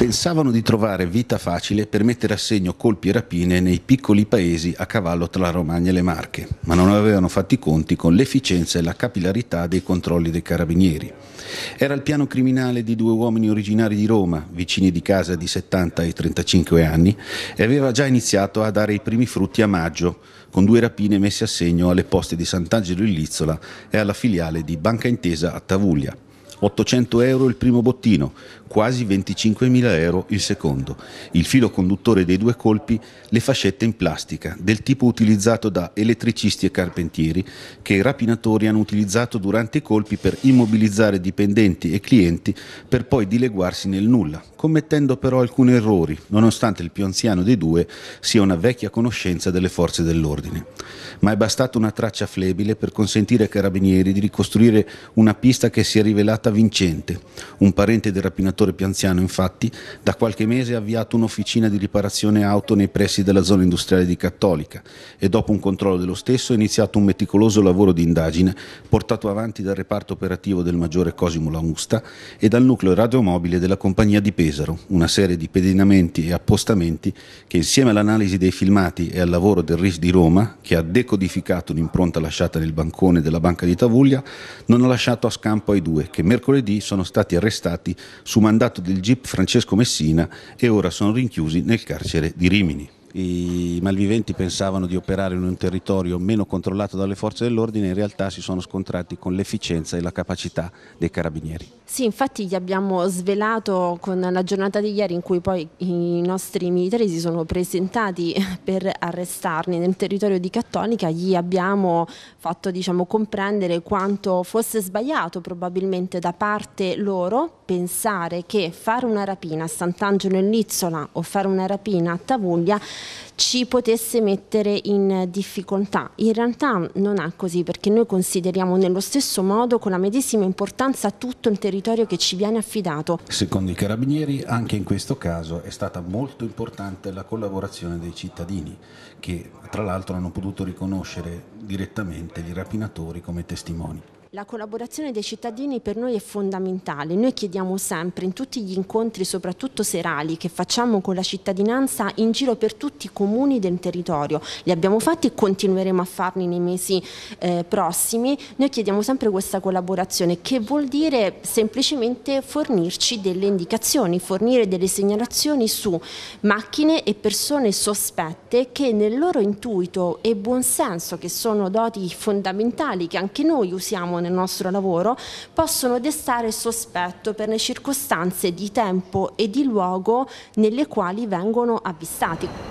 pensavano di trovare vita facile per mettere a segno colpi e rapine nei piccoli paesi a cavallo tra la Romagna e le Marche, ma non avevano fatto i conti con l'efficienza e la capillarità dei controlli dei carabinieri. Era il piano criminale di due uomini originari di Roma, vicini di casa di 70 e 35 anni, e aveva già iniziato a dare i primi frutti a maggio, con due rapine messe a segno alle poste di Sant'Angelo in Lizzola e alla filiale di Banca Intesa a Tavuglia. 800 euro il primo bottino, quasi 25.000 euro il secondo. Il filo conduttore dei due colpi, le fascette in plastica, del tipo utilizzato da elettricisti e carpentieri, che i rapinatori hanno utilizzato durante i colpi per immobilizzare dipendenti e clienti per poi dileguarsi nel nulla, commettendo però alcuni errori, nonostante il più anziano dei due sia una vecchia conoscenza delle forze dell'ordine. Ma è bastata una traccia flebile per consentire ai carabinieri di ricostruire una pista che si è rivelata vincente. Un parente del rapinatore senatore Pianziano, infatti, da qualche mese ha avviato un'officina di riparazione auto nei pressi della zona industriale di Cattolica e dopo un controllo dello stesso è iniziato un meticoloso lavoro di indagine portato avanti dal reparto operativo del maggiore Cosimo Langusta e dal nucleo radiomobile della compagnia di Pesaro, una serie di pedinamenti e appostamenti che insieme all'analisi dei filmati e al lavoro del RIS di Roma, che ha decodificato l'impronta lasciata nel bancone della Banca di Tavuglia, non ha lasciato a scampo ai due che mercoledì sono stati arrestati su comandato del GIP Francesco Messina e ora sono rinchiusi nel carcere di Rimini i malviventi pensavano di operare in un territorio meno controllato dalle forze dell'ordine, in realtà si sono scontrati con l'efficienza e la capacità dei carabinieri. Sì, infatti gli abbiamo svelato con la giornata di ieri in cui poi i nostri militari si sono presentati per arrestarli nel territorio di Cattonica, gli abbiamo fatto diciamo, comprendere quanto fosse sbagliato probabilmente da parte loro pensare che fare una rapina a Sant'Angelo in Lizzola o fare una rapina a Tavuglia ci potesse mettere in difficoltà. In realtà non è così perché noi consideriamo nello stesso modo con la medesima importanza tutto il territorio che ci viene affidato. Secondo i carabinieri anche in questo caso è stata molto importante la collaborazione dei cittadini che tra l'altro hanno potuto riconoscere direttamente gli rapinatori come testimoni. La collaborazione dei cittadini per noi è fondamentale. Noi chiediamo sempre in tutti gli incontri, soprattutto serali, che facciamo con la cittadinanza in giro per tutti i comuni del territorio. Li abbiamo fatti e continueremo a farli nei mesi eh, prossimi. Noi chiediamo sempre questa collaborazione che vuol dire semplicemente fornirci delle indicazioni, fornire delle segnalazioni su macchine e persone sospette che nel loro intuito e buonsenso, che sono doti fondamentali che anche noi usiamo nel nostro lavoro possono destare sospetto per le circostanze di tempo e di luogo nelle quali vengono avvistati.